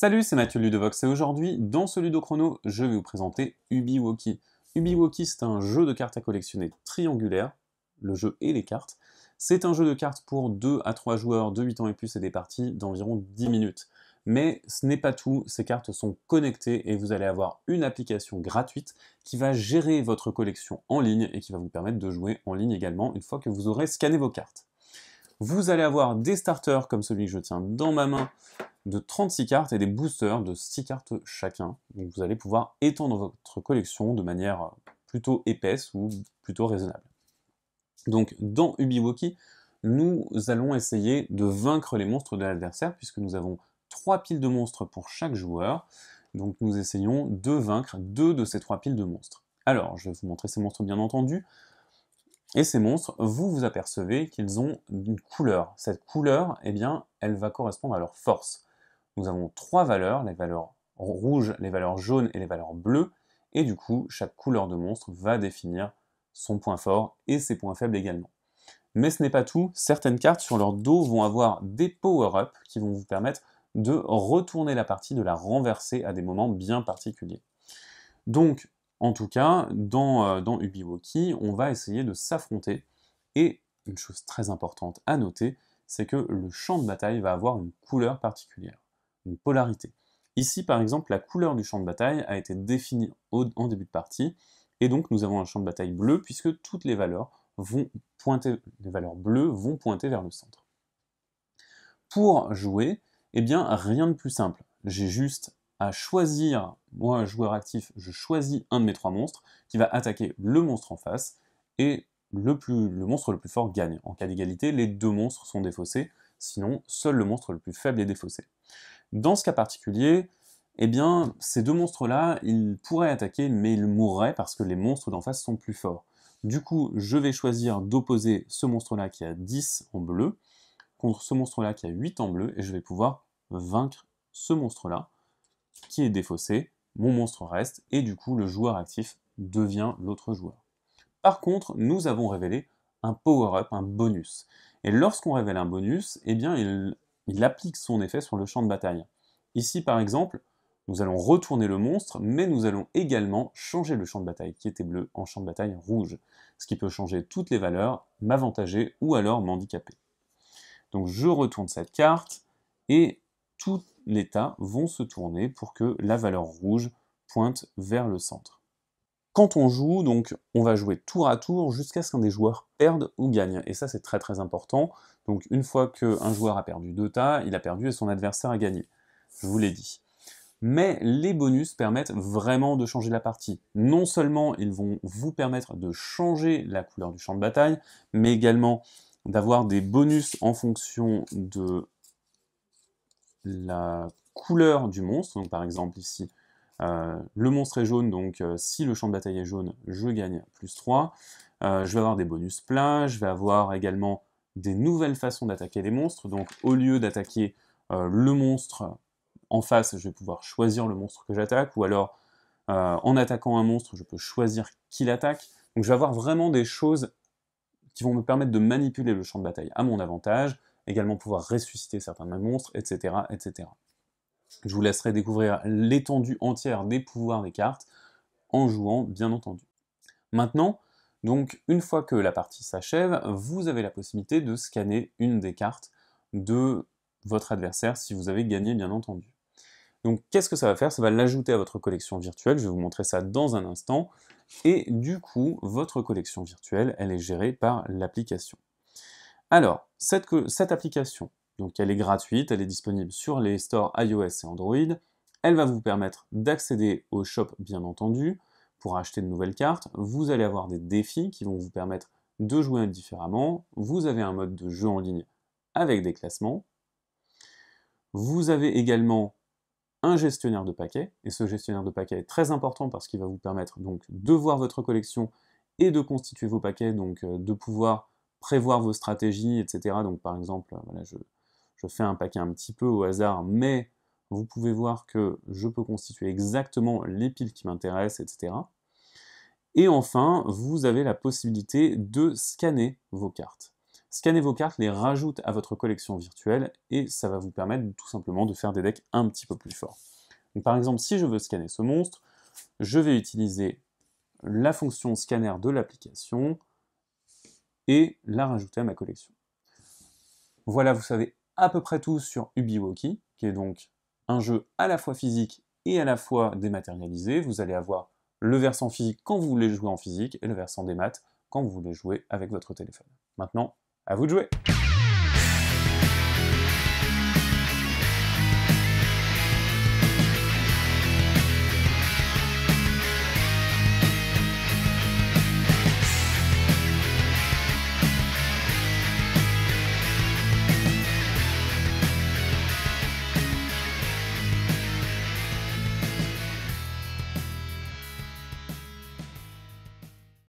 Salut, c'est Mathieu Ludovox et aujourd'hui, dans ce Ludo Chrono, je vais vous présenter Ubiwoki. Ubiwoki, c'est un jeu de cartes à collectionner triangulaire, le jeu et les cartes. C'est un jeu de cartes pour 2 à 3 joueurs de 8 ans et plus et des parties d'environ 10 minutes. Mais ce n'est pas tout, ces cartes sont connectées et vous allez avoir une application gratuite qui va gérer votre collection en ligne et qui va vous permettre de jouer en ligne également une fois que vous aurez scanné vos cartes. Vous allez avoir des starters comme celui que je tiens dans ma main de 36 cartes et des boosters de 6 cartes chacun. Donc vous allez pouvoir étendre votre collection de manière plutôt épaisse ou plutôt raisonnable. Donc dans UbiWoki, nous allons essayer de vaincre les monstres de l'adversaire puisque nous avons 3 piles de monstres pour chaque joueur. Donc nous essayons de vaincre deux de ces trois piles de monstres. Alors, je vais vous montrer ces monstres bien entendu. Et ces monstres, vous vous apercevez qu'ils ont une couleur. Cette couleur, eh bien, elle va correspondre à leur force. Nous avons trois valeurs, les valeurs rouges, les valeurs jaunes et les valeurs bleues. Et du coup, chaque couleur de monstre va définir son point fort et ses points faibles également. Mais ce n'est pas tout, certaines cartes sur leur dos vont avoir des power-ups qui vont vous permettre de retourner la partie, de la renverser à des moments bien particuliers. Donc, en tout cas, dans, euh, dans Ubiwoki, on va essayer de s'affronter. Et une chose très importante à noter, c'est que le champ de bataille va avoir une couleur particulière, une polarité. Ici, par exemple, la couleur du champ de bataille a été définie en début de partie, et donc nous avons un champ de bataille bleu, puisque toutes les valeurs, vont pointer, les valeurs bleues vont pointer vers le centre. Pour jouer, eh bien, rien de plus simple. J'ai juste à choisir, moi joueur actif, je choisis un de mes trois monstres qui va attaquer le monstre en face et le, plus, le monstre le plus fort gagne. En cas d'égalité, les deux monstres sont défaussés, sinon seul le monstre le plus faible est défaussé. Dans ce cas particulier, eh bien, ces deux monstres-là, ils pourraient attaquer, mais ils mourraient parce que les monstres d'en face sont plus forts. Du coup, je vais choisir d'opposer ce monstre-là qui a 10 en bleu contre ce monstre-là qui a 8 en bleu, et je vais pouvoir vaincre ce monstre-là qui est défaussé, mon monstre reste, et du coup le joueur actif devient l'autre joueur. Par contre, nous avons révélé un power-up, un bonus. Et lorsqu'on révèle un bonus, eh bien, il, applique son effet sur le champ de bataille. Ici, par exemple, nous allons retourner le monstre, mais nous allons également changer le champ de bataille, qui était bleu, en champ de bataille rouge, ce qui peut changer toutes les valeurs, m'avantager ou alors m'handicaper. Donc je retourne cette carte, et tout les tas vont se tourner pour que la valeur rouge pointe vers le centre. Quand on joue, donc, on va jouer tour à tour jusqu'à ce qu'un des joueurs perde ou gagne. Et ça, c'est très très important. Donc, une fois qu'un joueur a perdu deux tas, il a perdu et son adversaire a gagné. Je vous l'ai dit. Mais les bonus permettent vraiment de changer la partie. Non seulement ils vont vous permettre de changer la couleur du champ de bataille, mais également d'avoir des bonus en fonction de la couleur du monstre. Donc par exemple ici, euh, le monstre est jaune, donc euh, si le champ de bataille est jaune, je gagne plus 3. Euh, je vais avoir des bonus plats, je vais avoir également des nouvelles façons d'attaquer les monstres. Donc au lieu d'attaquer le monstre en face, je vais pouvoir choisir le monstre que j'attaque, ou alors en attaquant un monstre, je peux choisir qui l'attaque. Donc je vais avoir vraiment des choses qui vont me permettre de manipuler le champ de bataille à mon avantage, également pouvoir ressusciter certains de mes monstres, etc., etc. Je vous laisserai découvrir l'étendue entière des pouvoirs des cartes en jouant, bien entendu. Maintenant, donc une fois que la partie s'achève, vous avez la possibilité de scanner une des cartes de votre adversaire si vous avez gagné, bien entendu. Donc qu'est-ce que ça va faire Ça va l'ajouter à votre collection virtuelle, je vais vous montrer ça dans un instant. Et du coup, votre collection virtuelle, elle est gérée par l'application. Alors, cette, application, donc elle est gratuite, elle est disponible sur les stores iOS et Android. Elle va vous permettre d'accéder au shop, bien entendu, pour acheter de nouvelles cartes. Vous allez avoir des défis qui vont vous permettre de jouer différemment. Vous avez un mode de jeu en ligne avec des classements. Vous avez également un gestionnaire de paquets, et ce gestionnaire de paquets est très important parce qu'il va vous permettre donc de voir votre collection et de constituer vos paquets, donc euh, de pouvoir prévoir vos stratégies, etc. Donc par exemple, euh, voilà, je, fais un paquet un petit peu au hasard, mais vous pouvez voir que je peux constituer exactement les piles qui m'intéressent, etc. Et enfin, vous avez la possibilité de scanner vos cartes. Scanner vos cartes les rajoute à votre collection virtuelle et ça va vous permettre tout simplement de faire des decks un petit peu plus forts. par exemple, si je veux scanner ce monstre, je vais utiliser la fonction scanner de l'application et la rajouter à ma collection. Voilà, vous savez à peu près tout sur Ubiwoki, qui est donc un jeu à la fois physique et à la fois dématérialisé. Vous allez avoir le versant physique quand vous voulez jouer en physique et le versant des maths quand vous voulez jouer avec votre téléphone. Maintenant, à vous de jouer